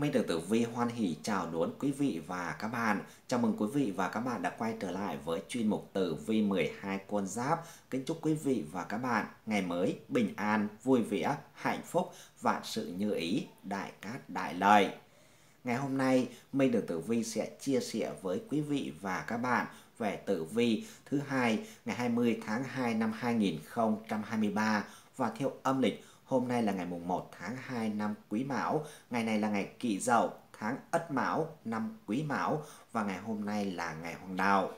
Minh Đường Tử Vi hoan hỉ chào đón quý vị và các bạn. Chào mừng quý vị và các bạn đã quay trở lại với chuyên mục Tử Vi 12 con giáp. Kính chúc quý vị và các bạn ngày mới bình an, vui vẻ, hạnh phúc, vạn sự như ý, đại cát đại lợi. Ngày hôm nay, Minh Đường Tử Vi sẽ chia sẻ với quý vị và các bạn về tử vi thứ hai ngày 20 tháng 2 năm 2023 và theo âm lịch Hôm nay là ngày mùng 1 tháng 2 năm Quý Mão, ngày này là ngày Kỷ Dậu, tháng Ất Mão, năm Quý Mão và ngày hôm nay là ngày Hoàng đạo.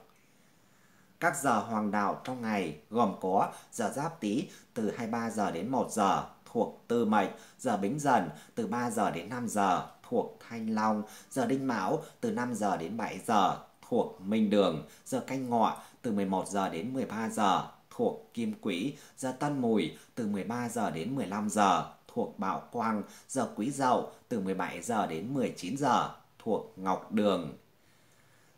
Các giờ hoàng đạo trong ngày gồm có giờ Giáp Tý từ 23 giờ đến 1 giờ thuộc Tư Mệnh, giờ Bính Dần từ 3 giờ đến 5 giờ thuộc Thanh Long, giờ Đinh Mão từ 5 giờ đến 7 giờ thuộc Minh Đường, giờ Canh Ngọ từ 11 giờ đến 13 giờ thuộc Kim Quỹ, giờ Tân Mùi từ 13 giờ đến 15 giờ thuộc Bảo Quang, giờ Quý Dậu từ 17 giờ đến 19 giờ thuộc Ngọc Đường.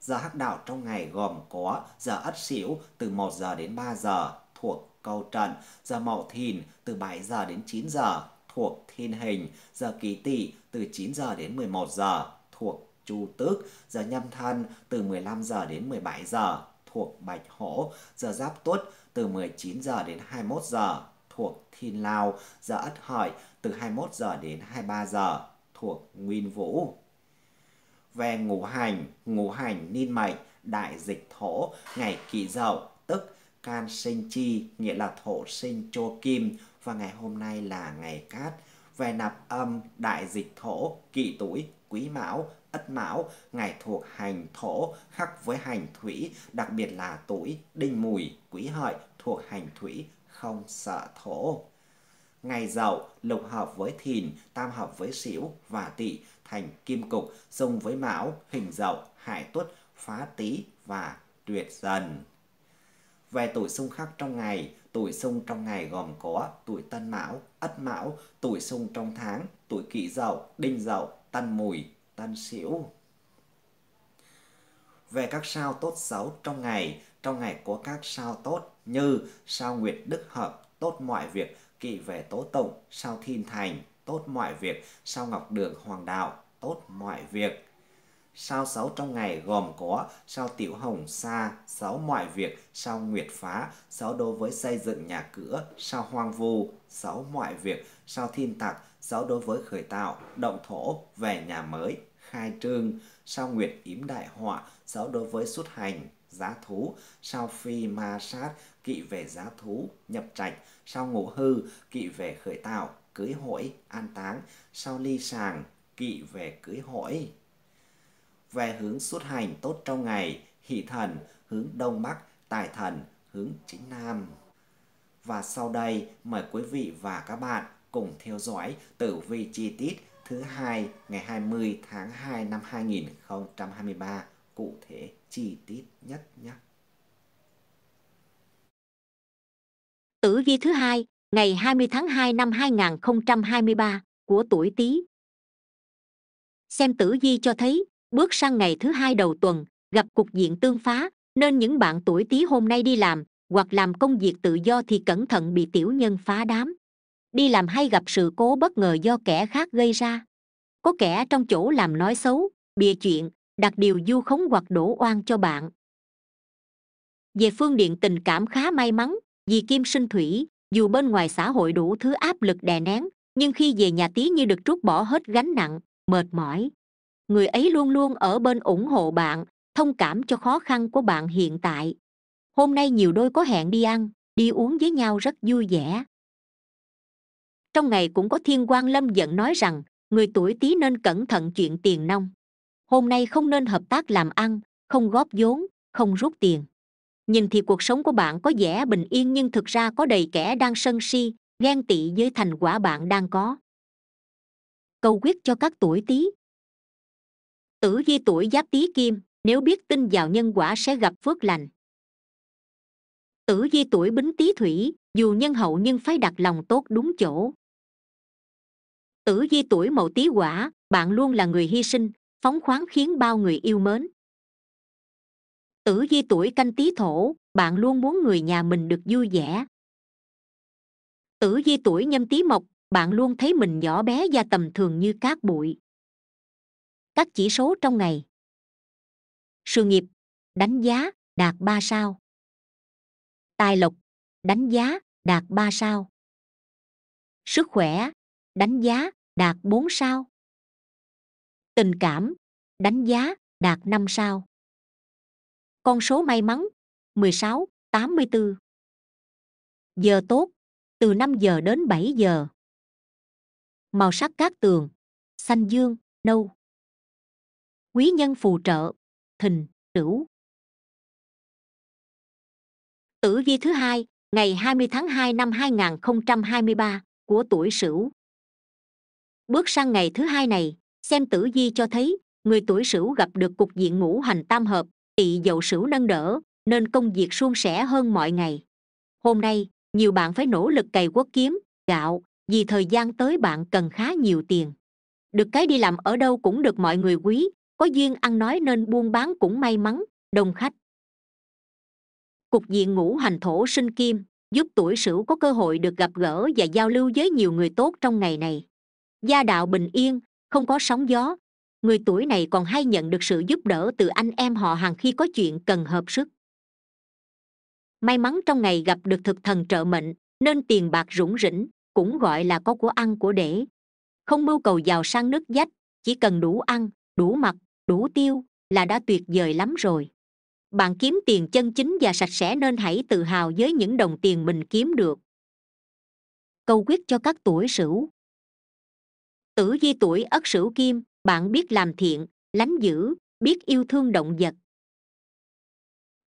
Giờ hắc đạo trong ngày gồm có giờ Ất Sửu từ 1 giờ đến 3 giờ thuộc Câu Trận, giờ Mậu Thìn từ 7 giờ đến 9 giờ thuộc Thiên Hình, giờ Kỷ Tỵ từ 9 giờ đến 11 giờ thuộc Chu Tước, giờ Nhâm Thân từ 15 giờ đến 17 giờ thuộc Bạch Hổ, giờ Giáp Tuất từ 19 giờ đến 21 giờ thuộc Thiên Lao, giờ Ất Hợi từ 21 giờ đến 23 giờ thuộc Nguyên Vũ. Về ngũ hành, ngũ hành niên mệnh, đại dịch thổ, ngày kỷ dậu, tức can sinh chi, nghĩa là thổ sinh chô kim, và ngày hôm nay là ngày cát, về nạp âm đại dịch thổ, kỷ tuổi, quý mão, ất mão, ngày thuộc hành thổ khắc với hành thủy, đặc biệt là tuổi đinh mùi, quý hợi thuộc hành thủy, không sợ thổ. Ngày dậu lục hợp với thìn, tam hợp với sửu và tỵ thành kim cục, xung với mão, hình dậu, hại tuất, phá tý và tuyệt dần về tuổi xung khắc trong ngày, tuổi xung trong ngày gồm có tuổi tân mão, ất mão, tuổi xung trong tháng, tuổi kỷ dậu, đinh dậu, tân mùi, tân sửu. Về các sao tốt xấu trong ngày, trong ngày có các sao tốt như sao nguyệt đức hợp, tốt mọi việc, kỵ về tố tụng, sao thiên thành, tốt mọi việc, sao ngọc đường hoàng đạo, tốt mọi việc Sao sáu trong ngày gồm có sao tiểu hồng sa, sáu mọi việc, sao nguyệt phá, sáu đối với xây dựng nhà cửa, sao hoang vu, sáu mọi việc, sao thiên tặc sáu đối với khởi tạo, động thổ, về nhà mới, khai trương, sao nguyệt yếm đại họa, sáu đối với xuất hành, giá thú, sao phi ma sát, kỵ về giá thú, nhập trạch, sao ngũ hư, kỵ về khởi tạo, cưới hỏi, an táng, sao ly sàng, kỵ về cưới hỏi về hướng xuất hành tốt trong ngày, hỷ thần, hướng đông bắc, tài thần, hướng chính nam. Và sau đây, mời quý vị và các bạn cùng theo dõi tử vi chi tiết thứ hai ngày 20 tháng 2 năm 2023 cụ thể chi tiết nhất nhé. Tử vi thứ hai ngày 20 tháng 2 năm 2023 của tuổi Tý. Xem tử vi cho thấy bước sang ngày thứ hai đầu tuần gặp cục diện tương phá nên những bạn tuổi tý hôm nay đi làm hoặc làm công việc tự do thì cẩn thận bị tiểu nhân phá đám đi làm hay gặp sự cố bất ngờ do kẻ khác gây ra có kẻ trong chỗ làm nói xấu bịa chuyện đặt điều du khống hoặc đổ oan cho bạn về phương diện tình cảm khá may mắn vì kim sinh thủy dù bên ngoài xã hội đủ thứ áp lực đè nén nhưng khi về nhà tí như được trút bỏ hết gánh nặng mệt mỏi người ấy luôn luôn ở bên ủng hộ bạn thông cảm cho khó khăn của bạn hiện tại hôm nay nhiều đôi có hẹn đi ăn đi uống với nhau rất vui vẻ trong ngày cũng có thiên quan lâm giận nói rằng người tuổi tý nên cẩn thận chuyện tiền nông hôm nay không nên hợp tác làm ăn không góp vốn không rút tiền nhìn thì cuộc sống của bạn có vẻ bình yên nhưng thực ra có đầy kẻ đang sân si ghen tị với thành quả bạn đang có Câu quyết cho các tuổi tý tử di tuổi giáp tý kim nếu biết tin vào nhân quả sẽ gặp phước lành tử di tuổi bính tý thủy dù nhân hậu nhưng phải đặt lòng tốt đúng chỗ tử di tuổi mậu tý quả bạn luôn là người hy sinh phóng khoáng khiến bao người yêu mến tử di tuổi canh tý thổ bạn luôn muốn người nhà mình được vui vẻ tử di tuổi nhâm tý mộc bạn luôn thấy mình nhỏ bé và tầm thường như cát bụi các chỉ số trong ngày. Sự nghiệp, đánh giá, đạt 3 sao. Tài lộc, đánh giá, đạt 3 sao. Sức khỏe, đánh giá, đạt 4 sao. Tình cảm, đánh giá, đạt 5 sao. Con số may mắn, 16, 84. Giờ tốt, từ 5 giờ đến 7 giờ. Màu sắc các tường, xanh dương, nâu quý nhân phù trợ, thình tửu. Tử vi thứ hai, ngày 20 tháng 2 năm 2023 của tuổi Sửu. Bước sang ngày thứ hai này, xem tử vi cho thấy người tuổi Sửu gặp được cục diện ngũ hành tam hợp, tỵ dậu Sửu nâng đỡ, nên công việc suôn sẻ hơn mọi ngày. Hôm nay, nhiều bạn phải nỗ lực cày quốc kiếm, gạo, vì thời gian tới bạn cần khá nhiều tiền. Được cái đi làm ở đâu cũng được mọi người quý, có duyên ăn nói nên buôn bán cũng may mắn đông khách cục diện ngũ hành thổ sinh kim giúp tuổi sửu có cơ hội được gặp gỡ và giao lưu với nhiều người tốt trong ngày này gia đạo bình yên không có sóng gió người tuổi này còn hay nhận được sự giúp đỡ từ anh em họ hàng khi có chuyện cần hợp sức may mắn trong ngày gặp được thực thần trợ mệnh nên tiền bạc rủng rỉnh cũng gọi là có của ăn của để không mưu cầu giàu sang nước dách chỉ cần đủ ăn đủ mặc đủ tiêu là đã tuyệt vời lắm rồi bạn kiếm tiền chân chính và sạch sẽ nên hãy tự hào với những đồng tiền mình kiếm được câu quyết cho các tuổi sửu tử di tuổi ất sửu kim bạn biết làm thiện lánh dữ biết yêu thương động vật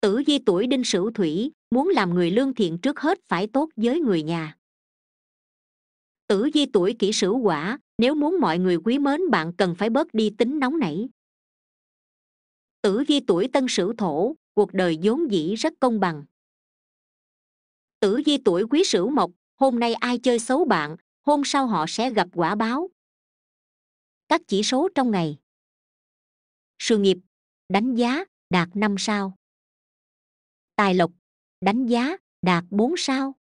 tử di tuổi đinh sửu thủy muốn làm người lương thiện trước hết phải tốt với người nhà tử di tuổi kỷ sửu quả nếu muốn mọi người quý mến bạn cần phải bớt đi tính nóng nảy tử vi tuổi tân sửu thổ cuộc đời vốn dĩ rất công bằng tử vi tuổi quý sửu mộc hôm nay ai chơi xấu bạn hôm sau họ sẽ gặp quả báo các chỉ số trong ngày sự nghiệp đánh giá đạt 5 sao tài lộc đánh giá đạt 4 sao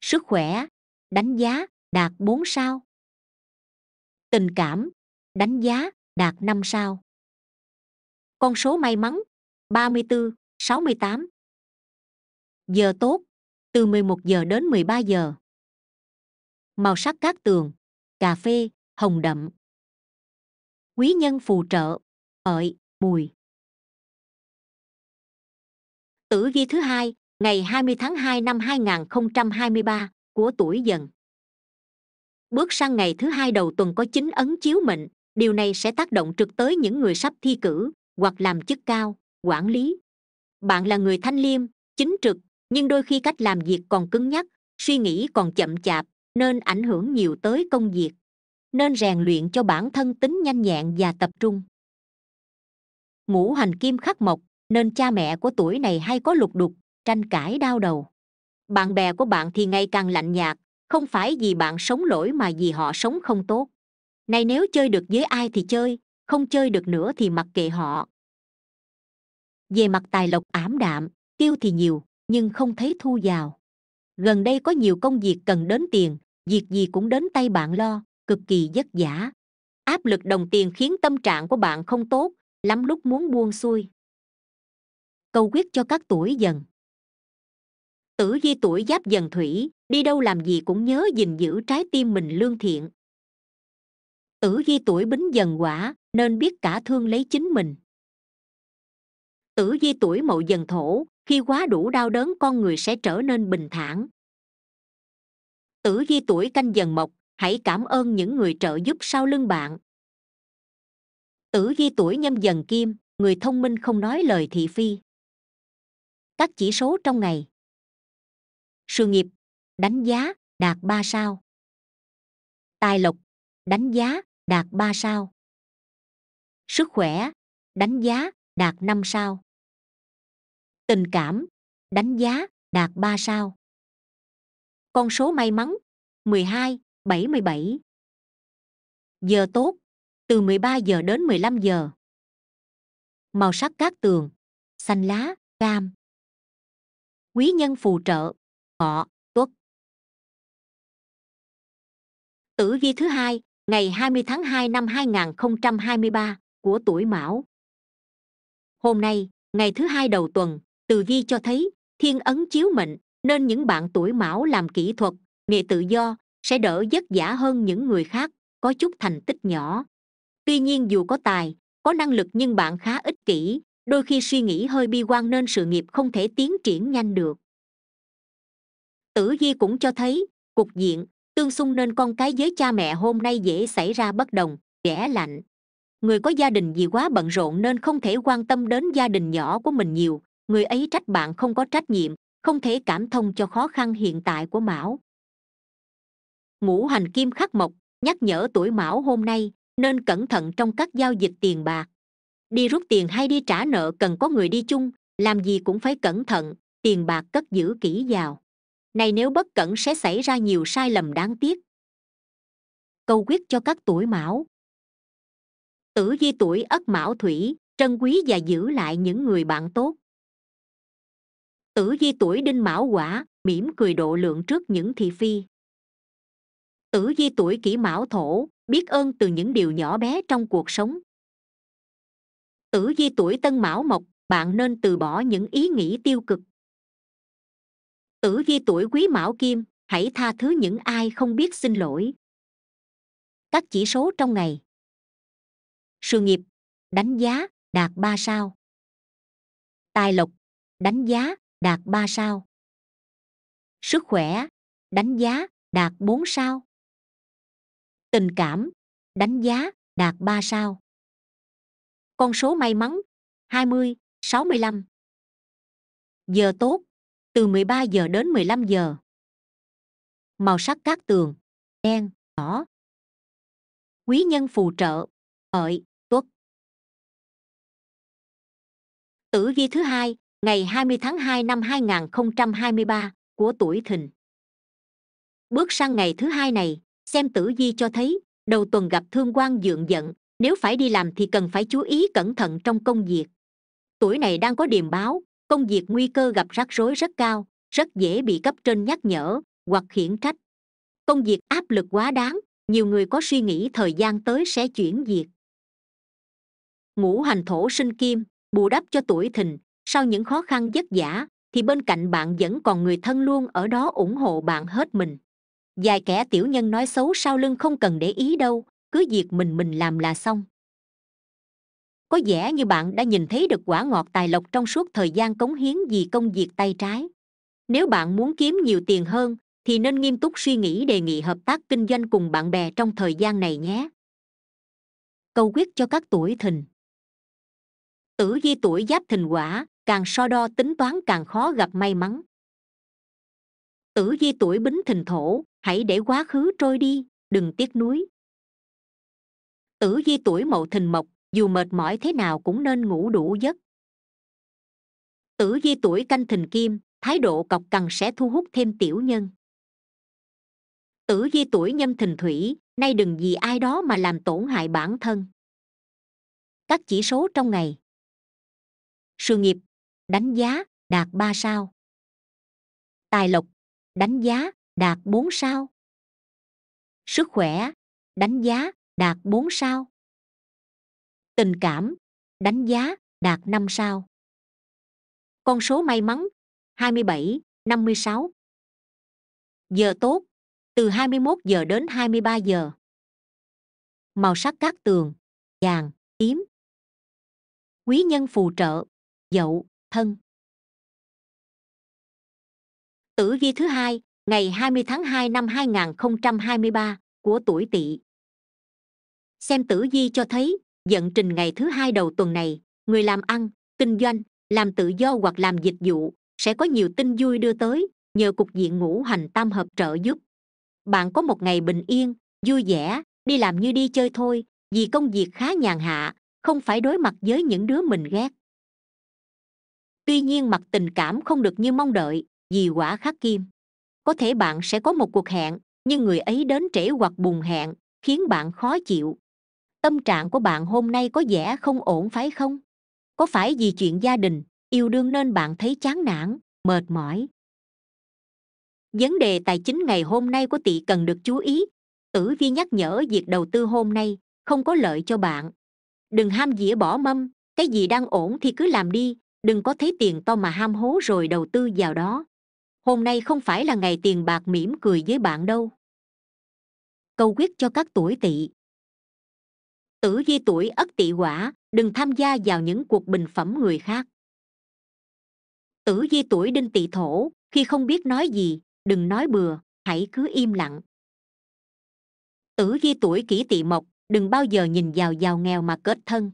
sức khỏe đánh giá đạt 4 sao tình cảm đánh giá đạt 5 sao con số may mắn 34, 68. Giờ tốt, từ 11 giờ đến 13 giờ. Màu sắc cát tường, cà phê, hồng đậm. Quý nhân phù trợ, ợi, mùi. Tử vi thứ hai, ngày 20 tháng 2 năm 2023 của tuổi dần. Bước sang ngày thứ hai đầu tuần có chính ấn chiếu mệnh, điều này sẽ tác động trực tới những người sắp thi cử, hoặc làm chức cao quản lý bạn là người thanh liêm chính trực nhưng đôi khi cách làm việc còn cứng nhắc suy nghĩ còn chậm chạp nên ảnh hưởng nhiều tới công việc nên rèn luyện cho bản thân tính nhanh nhẹn và tập trung ngũ hành kim khắc mộc nên cha mẹ của tuổi này hay có lục đục tranh cãi đau đầu bạn bè của bạn thì ngày càng lạnh nhạt không phải vì bạn sống lỗi mà vì họ sống không tốt nay nếu chơi được với ai thì chơi không chơi được nữa thì mặc kệ họ về mặt tài lộc ảm đạm tiêu thì nhiều nhưng không thấy thu vào gần đây có nhiều công việc cần đến tiền việc gì cũng đến tay bạn lo cực kỳ vất vả áp lực đồng tiền khiến tâm trạng của bạn không tốt lắm lúc muốn buông xuôi câu quyết cho các tuổi dần tử vi tuổi giáp dần thủy đi đâu làm gì cũng nhớ gìn giữ trái tim mình lương thiện tử vi tuổi bính dần quả nên biết cả thương lấy chính mình tử di tuổi mậu dần thổ khi quá đủ đau đớn con người sẽ trở nên bình thản tử di tuổi canh dần mộc hãy cảm ơn những người trợ giúp sau lưng bạn tử di tuổi nhâm dần kim người thông minh không nói lời thị phi các chỉ số trong ngày sự nghiệp đánh giá đạt 3 sao tài lộc đánh giá đạt 3 sao sức khỏe đánh giá đạt 5 sao tình cảm đánh giá đạt 3 sao con số may mắn 12 77 giờ tốt từ 13 giờ đến 15 giờ màu sắc các tường xanh lá cam quý nhân phù trợ ngọ, tuất tử vi thứ hai ngày 20 tháng 2 năm 2023 của tuổi Mão. Hôm nay, ngày thứ hai đầu tuần, từ vi cho thấy thiên ấn chiếu mệnh nên những bạn tuổi mão làm kỹ thuật nghề tự do sẽ đỡ vất vả hơn những người khác có chút thành tích nhỏ tuy nhiên dù có tài có năng lực nhưng bạn khá ích kỷ đôi khi suy nghĩ hơi bi quan nên sự nghiệp không thể tiến triển nhanh được tử vi cũng cho thấy cục diện tương xung nên con cái với cha mẹ hôm nay dễ xảy ra bất đồng ghẻ lạnh người có gia đình vì quá bận rộn nên không thể quan tâm đến gia đình nhỏ của mình nhiều người ấy trách bạn không có trách nhiệm không thể cảm thông cho khó khăn hiện tại của mão ngũ hành kim khắc mộc nhắc nhở tuổi mão hôm nay nên cẩn thận trong các giao dịch tiền bạc đi rút tiền hay đi trả nợ cần có người đi chung làm gì cũng phải cẩn thận tiền bạc cất giữ kỹ vào này nếu bất cẩn sẽ xảy ra nhiều sai lầm đáng tiếc câu quyết cho các tuổi mão tử di tuổi ất mão thủy trân quý và giữ lại những người bạn tốt tử di tuổi đinh mão quả mỉm cười độ lượng trước những thị phi tử di tuổi kỷ mão thổ biết ơn từ những điều nhỏ bé trong cuộc sống tử di tuổi tân mão mộc bạn nên từ bỏ những ý nghĩ tiêu cực tử di tuổi quý mão kim hãy tha thứ những ai không biết xin lỗi các chỉ số trong ngày sự nghiệp đánh giá đạt 3 sao tài lộc đánh giá đạt 3 sao. Sức khỏe, đánh giá, đạt 4 sao. Tình cảm, đánh giá, đạt 3 sao. Con số may mắn, 20, 65. Giờ tốt, từ 13 giờ đến 15 giờ. Màu sắc các tường, đen, đỏ. Quý nhân phù trợ, hợi, tuất. Tử vi thứ hai, ngày 20 tháng 2 năm 2023 của tuổi thìn bước sang ngày thứ hai này xem tử vi cho thấy đầu tuần gặp thương quan dượng giận nếu phải đi làm thì cần phải chú ý cẩn thận trong công việc tuổi này đang có điềm báo công việc nguy cơ gặp rắc rối rất cao rất dễ bị cấp trên nhắc nhở hoặc khiển trách công việc áp lực quá đáng nhiều người có suy nghĩ thời gian tới sẽ chuyển việc ngũ hành thổ sinh kim bù đắp cho tuổi thìn sau những khó khăn vất vả thì bên cạnh bạn vẫn còn người thân luôn ở đó ủng hộ bạn hết mình vài kẻ tiểu nhân nói xấu sau lưng không cần để ý đâu cứ việc mình mình làm là xong có vẻ như bạn đã nhìn thấy được quả ngọt tài lộc trong suốt thời gian cống hiến vì công việc tay trái nếu bạn muốn kiếm nhiều tiền hơn thì nên nghiêm túc suy nghĩ đề nghị hợp tác kinh doanh cùng bạn bè trong thời gian này nhé câu quyết cho các tuổi thìn tử vi tuổi giáp thìn quả càng so đo tính toán càng khó gặp may mắn tử di tuổi bính thìn thổ hãy để quá khứ trôi đi đừng tiếc nuối tử di tuổi mậu thìn mộc dù mệt mỏi thế nào cũng nên ngủ đủ giấc tử di tuổi canh thìn kim thái độ cọc cằn sẽ thu hút thêm tiểu nhân tử di tuổi nhâm thìn thủy nay đừng vì ai đó mà làm tổn hại bản thân các chỉ số trong ngày sự nghiệp đánh giá đạt 3 sao. Tài lộc, đánh giá đạt 4 sao. Sức khỏe, đánh giá đạt 4 sao. Tình cảm, đánh giá đạt 5 sao. Con số may mắn 27, 56. Giờ tốt, từ 21 giờ đến 23 giờ. Màu sắc các tường, vàng, tím. Quý nhân phù trợ, dậu, thân tử vi thứ hai ngày 20 tháng 2 năm 2023 của tuổi tỵ xem tử vi cho thấy vận trình ngày thứ hai đầu tuần này người làm ăn kinh doanh làm tự do hoặc làm dịch vụ sẽ có nhiều tin vui đưa tới nhờ cục diện ngũ hành tam hợp trợ giúp bạn có một ngày bình yên vui vẻ đi làm như đi chơi thôi vì công việc khá nhàn hạ không phải đối mặt với những đứa mình ghét tuy nhiên mặt tình cảm không được như mong đợi vì quả khắc kim có thể bạn sẽ có một cuộc hẹn nhưng người ấy đến trễ hoặc bùng hẹn khiến bạn khó chịu tâm trạng của bạn hôm nay có vẻ không ổn phải không có phải vì chuyện gia đình yêu đương nên bạn thấy chán nản mệt mỏi vấn đề tài chính ngày hôm nay của tị cần được chú ý tử vi nhắc nhở việc đầu tư hôm nay không có lợi cho bạn đừng ham dĩa bỏ mâm cái gì đang ổn thì cứ làm đi đừng có thấy tiền to mà ham hố rồi đầu tư vào đó hôm nay không phải là ngày tiền bạc mỉm cười với bạn đâu câu quyết cho các tuổi tỵ tử di tuổi ất tỵ quả đừng tham gia vào những cuộc bình phẩm người khác tử di tuổi đinh tỵ thổ khi không biết nói gì đừng nói bừa hãy cứ im lặng tử di tuổi kỷ tỵ mộc đừng bao giờ nhìn vào giàu nghèo mà kết thân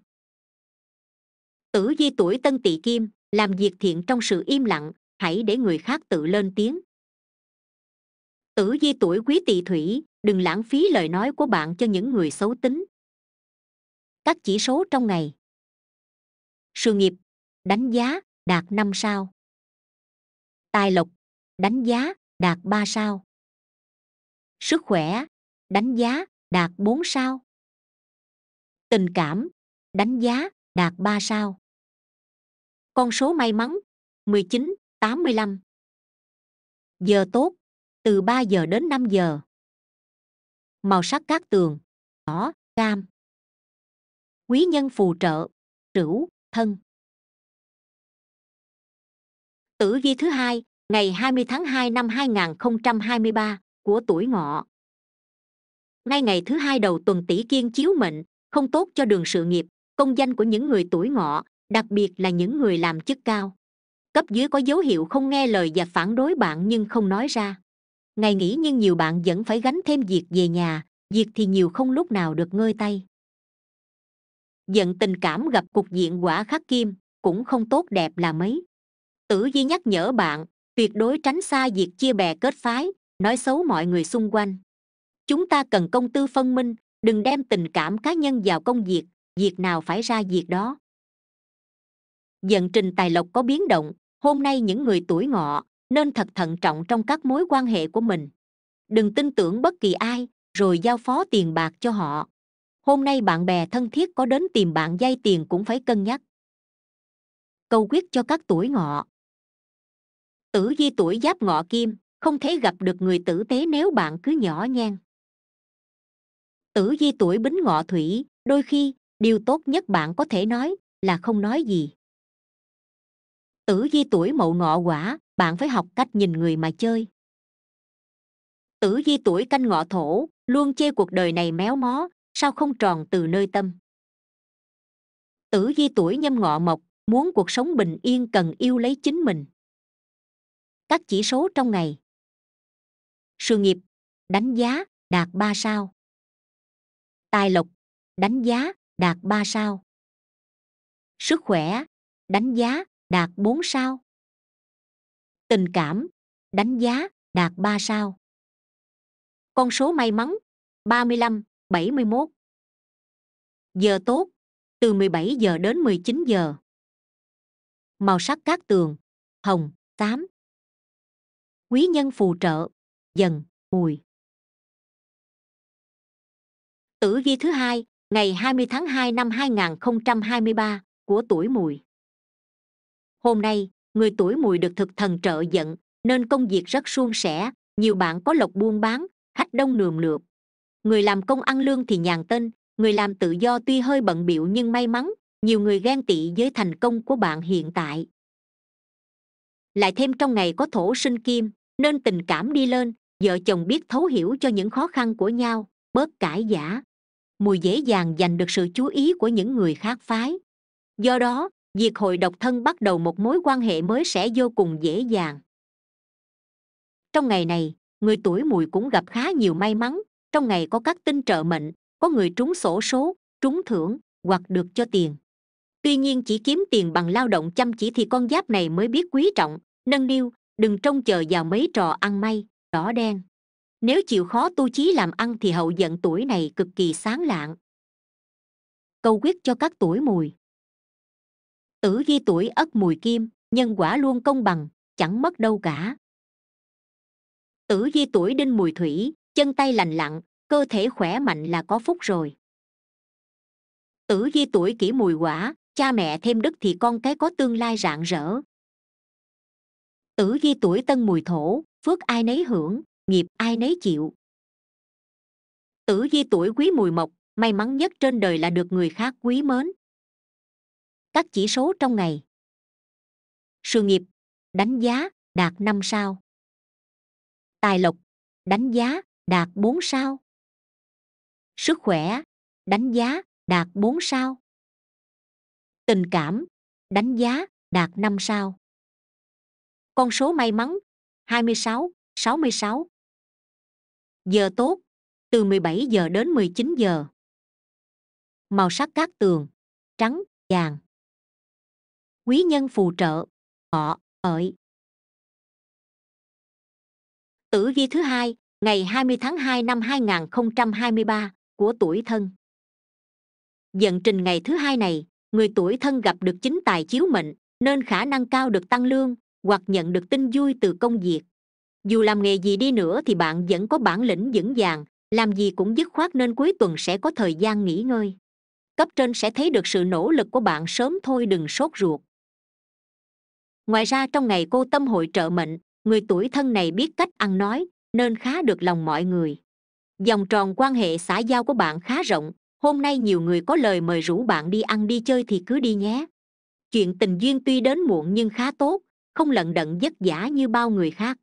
tử di tuổi tân tỵ kim làm việc thiện trong sự im lặng hãy để người khác tự lên tiếng tử di tuổi quý tỵ thủy đừng lãng phí lời nói của bạn cho những người xấu tính các chỉ số trong ngày sự nghiệp đánh giá đạt năm sao tài lộc đánh giá đạt ba sao sức khỏe đánh giá đạt bốn sao tình cảm đánh giá đạt ba sao con số may mắn 19, 85. Giờ tốt, từ 3 giờ đến 5 giờ. Màu sắc các tường, đỏ, cam. Quý nhân phù trợ, trửu, thân. Tử vi thứ hai, ngày 20 tháng 2 năm 2023 của tuổi ngọ. Ngay ngày thứ hai đầu tuần tỷ kiên chiếu mệnh, không tốt cho đường sự nghiệp, công danh của những người tuổi ngọ, đặc biệt là những người làm chức cao cấp dưới có dấu hiệu không nghe lời và phản đối bạn nhưng không nói ra ngày nghỉ nhưng nhiều bạn vẫn phải gánh thêm việc về nhà việc thì nhiều không lúc nào được ngơi tay giận tình cảm gặp cục diện quả khắc kim cũng không tốt đẹp là mấy tử di nhắc nhở bạn tuyệt đối tránh xa việc chia bè kết phái nói xấu mọi người xung quanh chúng ta cần công tư phân minh đừng đem tình cảm cá nhân vào công việc việc nào phải ra việc đó dần trình tài lộc có biến động hôm nay những người tuổi ngọ nên thật thận trọng trong các mối quan hệ của mình đừng tin tưởng bất kỳ ai rồi giao phó tiền bạc cho họ hôm nay bạn bè thân thiết có đến tìm bạn vay tiền cũng phải cân nhắc câu quyết cho các tuổi ngọ tử di tuổi giáp ngọ kim không thể gặp được người tử tế nếu bạn cứ nhỏ nhen tử di tuổi bính ngọ thủy đôi khi điều tốt nhất bạn có thể nói là không nói gì tử di tuổi mậu ngọ quả bạn phải học cách nhìn người mà chơi tử di tuổi canh ngọ thổ luôn chê cuộc đời này méo mó sao không tròn từ nơi tâm tử di tuổi nhâm ngọ mộc muốn cuộc sống bình yên cần yêu lấy chính mình các chỉ số trong ngày sự nghiệp đánh giá đạt 3 sao tài lộc đánh giá đạt 3 sao sức khỏe đánh giá đạt 4 sao. Tình cảm, đánh giá, đạt 3 sao. Con số may mắn 35, 71. Giờ tốt, từ 17 giờ đến 19 giờ. Màu sắc các tường, hồng, tám. Quý nhân phù trợ, dần, mùi. Tử vi thứ hai, ngày 20 tháng 2 năm 2023 của tuổi mùi hôm nay người tuổi mùi được thực thần trợ giận nên công việc rất suôn sẻ nhiều bạn có lộc buôn bán khách đông nườm nượp người làm công ăn lương thì nhàn tên người làm tự do tuy hơi bận biệu nhưng may mắn nhiều người ghen tị với thành công của bạn hiện tại lại thêm trong ngày có thổ sinh kim nên tình cảm đi lên vợ chồng biết thấu hiểu cho những khó khăn của nhau bớt cãi giả mùi dễ dàng giành được sự chú ý của những người khác phái do đó việc hội độc thân bắt đầu một mối quan hệ mới sẽ vô cùng dễ dàng trong ngày này người tuổi mùi cũng gặp khá nhiều may mắn trong ngày có các tin trợ mệnh có người trúng sổ số trúng thưởng hoặc được cho tiền tuy nhiên chỉ kiếm tiền bằng lao động chăm chỉ thì con giáp này mới biết quý trọng nâng niu đừng trông chờ vào mấy trò ăn may đỏ đen nếu chịu khó tu chí làm ăn thì hậu dận tuổi này cực kỳ sáng lạng câu quyết cho các tuổi mùi tử di tuổi ất mùi kim nhân quả luôn công bằng chẳng mất đâu cả tử di tuổi đinh mùi thủy chân tay lành lặn cơ thể khỏe mạnh là có phúc rồi tử di tuổi kỷ mùi quả cha mẹ thêm đức thì con cái có tương lai rạng rỡ tử di tuổi tân mùi thổ phước ai nấy hưởng nghiệp ai nấy chịu tử di tuổi quý mùi mộc may mắn nhất trên đời là được người khác quý mến các chỉ số trong ngày sự nghiệp đánh giá đạt 5 sao tài lộc đánh giá đạt 4 sao sức khỏe đánh giá đạt 4 sao tình cảm đánh giá đạt 5 sao con số may mắn 26 66 giờ tốt từ 17 giờ đến 19 giờ màu sắc các tường trắng vàng quý nhân phù trợ họ ợi. tử vi thứ hai ngày 20 tháng 2 năm 2023 của tuổi thân Dận trình ngày thứ hai này người tuổi thân gặp được chính tài chiếu mệnh nên khả năng cao được tăng lương hoặc nhận được tin vui từ công việc dù làm nghề gì đi nữa thì bạn vẫn có bản lĩnh vững vàng làm gì cũng dứt khoát nên cuối tuần sẽ có thời gian nghỉ ngơi cấp trên sẽ thấy được sự nỗ lực của bạn sớm thôi đừng sốt ruột ngoài ra trong ngày cô tâm hội trợ mệnh người tuổi thân này biết cách ăn nói nên khá được lòng mọi người dòng tròn quan hệ xã giao của bạn khá rộng hôm nay nhiều người có lời mời rủ bạn đi ăn đi chơi thì cứ đi nhé chuyện tình duyên tuy đến muộn nhưng khá tốt không lận đận vất vả như bao người khác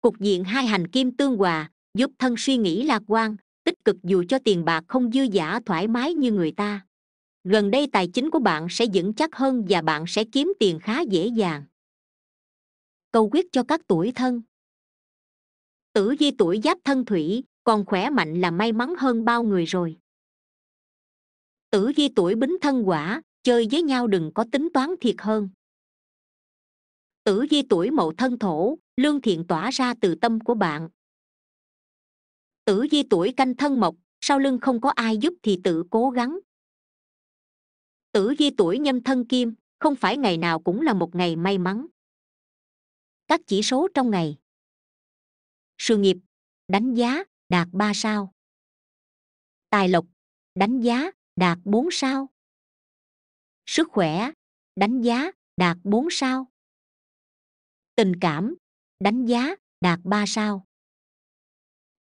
cục diện hai hành kim tương hòa giúp thân suy nghĩ lạc quan tích cực dù cho tiền bạc không dư giả thoải mái như người ta gần đây tài chính của bạn sẽ vững chắc hơn và bạn sẽ kiếm tiền khá dễ dàng câu quyết cho các tuổi thân tử vi tuổi giáp thân thủy còn khỏe mạnh là may mắn hơn bao người rồi tử vi tuổi bính thân quả chơi với nhau đừng có tính toán thiệt hơn tử vi tuổi mậu thân thổ lương thiện tỏa ra từ tâm của bạn tử vi tuổi canh thân mộc sau lưng không có ai giúp thì tự cố gắng tử di tuổi nhâm thân kim không phải ngày nào cũng là một ngày may mắn các chỉ số trong ngày sự nghiệp đánh giá đạt ba sao tài lộc đánh giá đạt bốn sao sức khỏe đánh giá đạt bốn sao tình cảm đánh giá đạt ba sao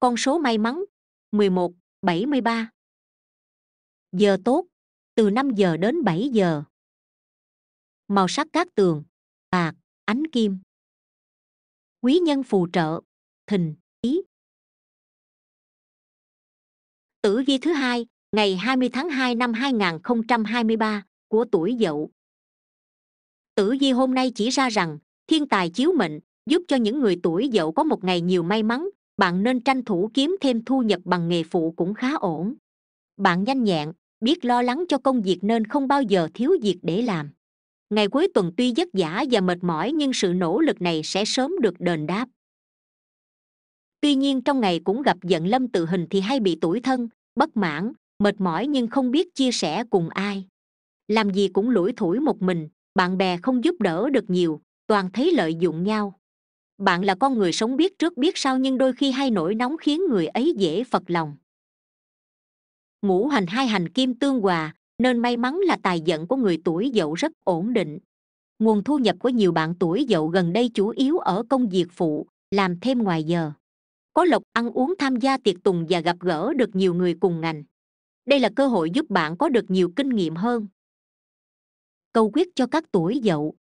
con số may mắn mười một bảy mươi ba giờ tốt từ 5 giờ đến 7 giờ. Màu sắc các tường, bạc, ánh kim. Quý nhân phù trợ, thìn, ý. Tử vi thứ hai, ngày 20 tháng 2 năm 2023 của tuổi Dậu. Tử vi hôm nay chỉ ra rằng, thiên tài chiếu mệnh giúp cho những người tuổi Dậu có một ngày nhiều may mắn, bạn nên tranh thủ kiếm thêm thu nhập bằng nghề phụ cũng khá ổn. Bạn nhanh nhẹn, biết lo lắng cho công việc nên không bao giờ thiếu việc để làm ngày cuối tuần tuy vất vả và mệt mỏi nhưng sự nỗ lực này sẽ sớm được đền đáp tuy nhiên trong ngày cũng gặp giận lâm tự hình thì hay bị tủi thân bất mãn mệt mỏi nhưng không biết chia sẻ cùng ai làm gì cũng lủi thủi một mình bạn bè không giúp đỡ được nhiều toàn thấy lợi dụng nhau bạn là con người sống biết trước biết sau nhưng đôi khi hay nổi nóng khiến người ấy dễ phật lòng ngũ hành hai hành kim tương hòa nên may mắn là tài vận của người tuổi dậu rất ổn định nguồn thu nhập của nhiều bạn tuổi dậu gần đây chủ yếu ở công việc phụ làm thêm ngoài giờ có lộc ăn uống tham gia tiệc tùng và gặp gỡ được nhiều người cùng ngành đây là cơ hội giúp bạn có được nhiều kinh nghiệm hơn câu quyết cho các tuổi dậu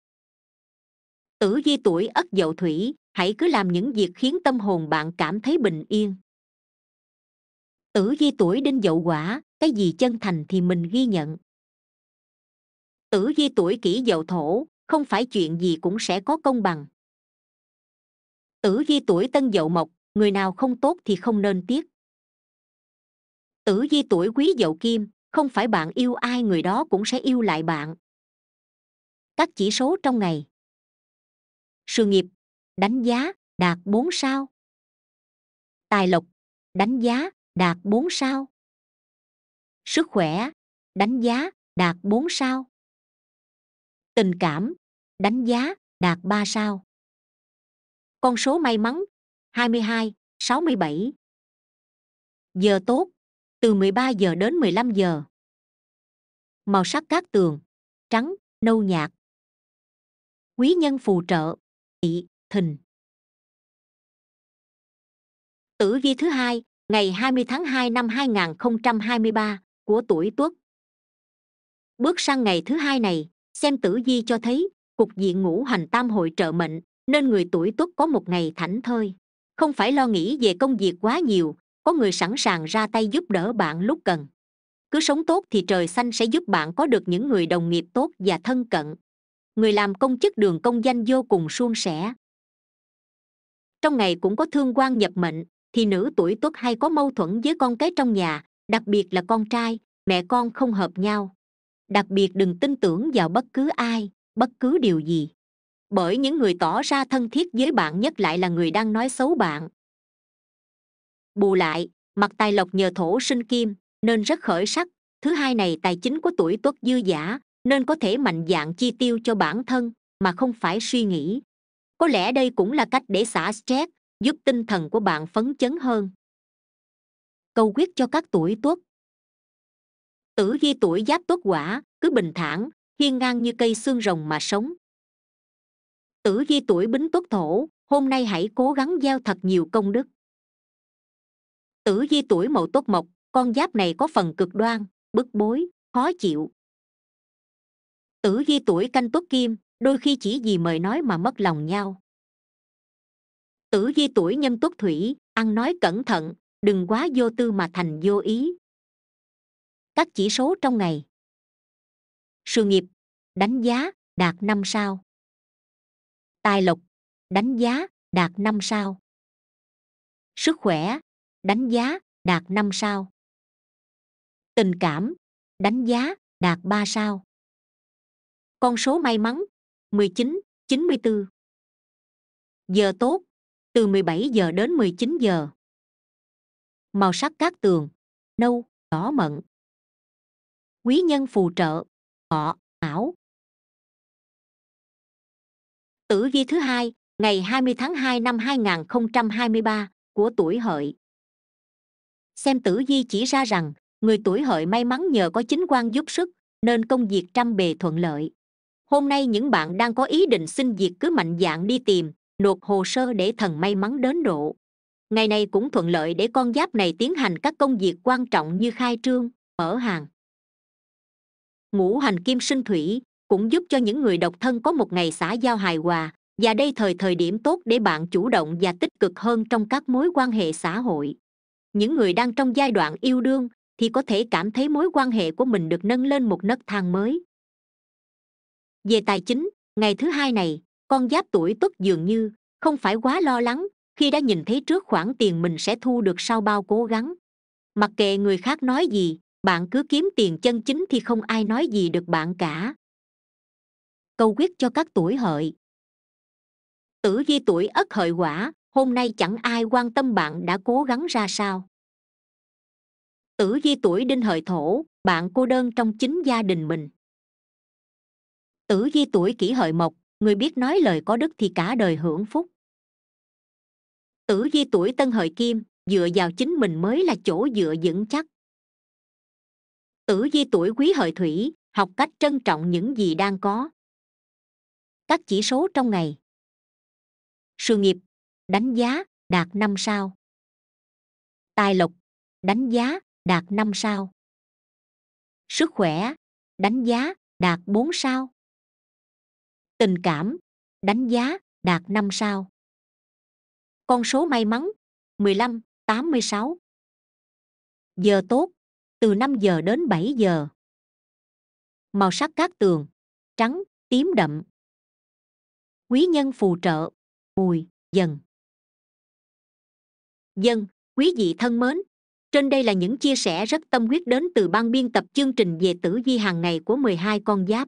tử vi tuổi ất dậu thủy hãy cứ làm những việc khiến tâm hồn bạn cảm thấy bình yên tử di tuổi đinh dậu quả cái gì chân thành thì mình ghi nhận tử di tuổi kỷ dậu thổ không phải chuyện gì cũng sẽ có công bằng tử di tuổi tân dậu mộc người nào không tốt thì không nên tiếc tử di tuổi quý dậu kim không phải bạn yêu ai người đó cũng sẽ yêu lại bạn các chỉ số trong ngày sự nghiệp đánh giá đạt 4 sao tài lộc đánh giá đạt 4 sao. Sức khỏe, đánh giá, đạt 4 sao. Tình cảm, đánh giá, đạt 3 sao. Con số may mắn 22, 67. Giờ tốt, từ 13 giờ đến 15 giờ. Màu sắc các tường, trắng, nâu nhạt. Quý nhân phù trợ, Tỵ, Thìn. Tử vi thứ hai, ngày 20 tháng 2 năm 2023 của tuổi Tuất. Bước sang ngày thứ hai này, xem tử vi cho thấy cục diện ngũ hành tam hội trợ mệnh nên người tuổi Tuất có một ngày thảnh thơi, không phải lo nghĩ về công việc quá nhiều, có người sẵn sàng ra tay giúp đỡ bạn lúc cần. Cứ sống tốt thì trời xanh sẽ giúp bạn có được những người đồng nghiệp tốt và thân cận. Người làm công chức đường công danh vô cùng suôn sẻ. Trong ngày cũng có thương quan nhập mệnh, thì nữ tuổi tuất hay có mâu thuẫn với con cái trong nhà đặc biệt là con trai mẹ con không hợp nhau đặc biệt đừng tin tưởng vào bất cứ ai bất cứ điều gì bởi những người tỏ ra thân thiết với bạn nhất lại là người đang nói xấu bạn bù lại mặt tài lộc nhờ thổ sinh kim nên rất khởi sắc thứ hai này tài chính của tuổi tuất dư giả nên có thể mạnh dạn chi tiêu cho bản thân mà không phải suy nghĩ có lẽ đây cũng là cách để xả stress giúp tinh thần của bạn phấn chấn hơn câu quyết cho các tuổi tuất tử vi tuổi giáp tuất quả cứ bình thản hiên ngang như cây xương rồng mà sống tử vi tuổi bính tuất thổ hôm nay hãy cố gắng gieo thật nhiều công đức tử vi tuổi mậu tuất mộc con giáp này có phần cực đoan bức bối khó chịu tử vi tuổi canh tuất kim đôi khi chỉ vì mời nói mà mất lòng nhau tử di tuổi nhân tuất thủy ăn nói cẩn thận đừng quá vô tư mà thành vô ý các chỉ số trong ngày sự nghiệp đánh giá đạt năm sao tài lộc đánh giá đạt năm sao sức khỏe đánh giá đạt năm sao tình cảm đánh giá đạt ba sao con số may mắn mười chín chín mươi bốn giờ tốt từ 17 giờ đến 19 giờ. Màu sắc các tường, nâu, đỏ mận. Quý nhân phù trợ, ngọ ảo. Tử vi thứ hai, ngày 20 tháng 2 năm 2023 của tuổi hợi. Xem tử vi chỉ ra rằng, người tuổi hợi may mắn nhờ có chính quan giúp sức, nên công việc trăm bề thuận lợi. Hôm nay những bạn đang có ý định xin việc cứ mạnh dạn đi tìm, nộp hồ sơ để thần may mắn đến độ ngày này cũng thuận lợi để con giáp này tiến hành các công việc quan trọng như khai trương mở hàng ngũ hành kim sinh thủy cũng giúp cho những người độc thân có một ngày xã giao hài hòa và đây thời thời điểm tốt để bạn chủ động và tích cực hơn trong các mối quan hệ xã hội những người đang trong giai đoạn yêu đương thì có thể cảm thấy mối quan hệ của mình được nâng lên một nấc thang mới về tài chính ngày thứ hai này con giáp tuổi tuất dường như không phải quá lo lắng khi đã nhìn thấy trước khoản tiền mình sẽ thu được sau bao cố gắng mặc kệ người khác nói gì bạn cứ kiếm tiền chân chính thì không ai nói gì được bạn cả câu quyết cho các tuổi hợi tử vi tuổi ất hợi quả hôm nay chẳng ai quan tâm bạn đã cố gắng ra sao tử vi tuổi đinh hợi thổ bạn cô đơn trong chính gia đình mình tử vi tuổi kỷ hợi mộc người biết nói lời có đức thì cả đời hưởng phúc tử di tuổi tân hợi kim dựa vào chính mình mới là chỗ dựa vững chắc tử di tuổi quý hợi thủy học cách trân trọng những gì đang có các chỉ số trong ngày sự nghiệp đánh giá đạt năm sao tài lộc đánh giá đạt năm sao sức khỏe đánh giá đạt bốn sao tình cảm đánh giá đạt 5 sao con số may mắn 15 86 giờ tốt từ 5 giờ đến 7 giờ màu sắc các tường trắng tím đậm quý nhân phù trợ mùi dần dân quý vị thân mến trên đây là những chia sẻ rất tâm huyết đến từ ban biên tập chương trình về tử vi hàng ngày của 12 con giáp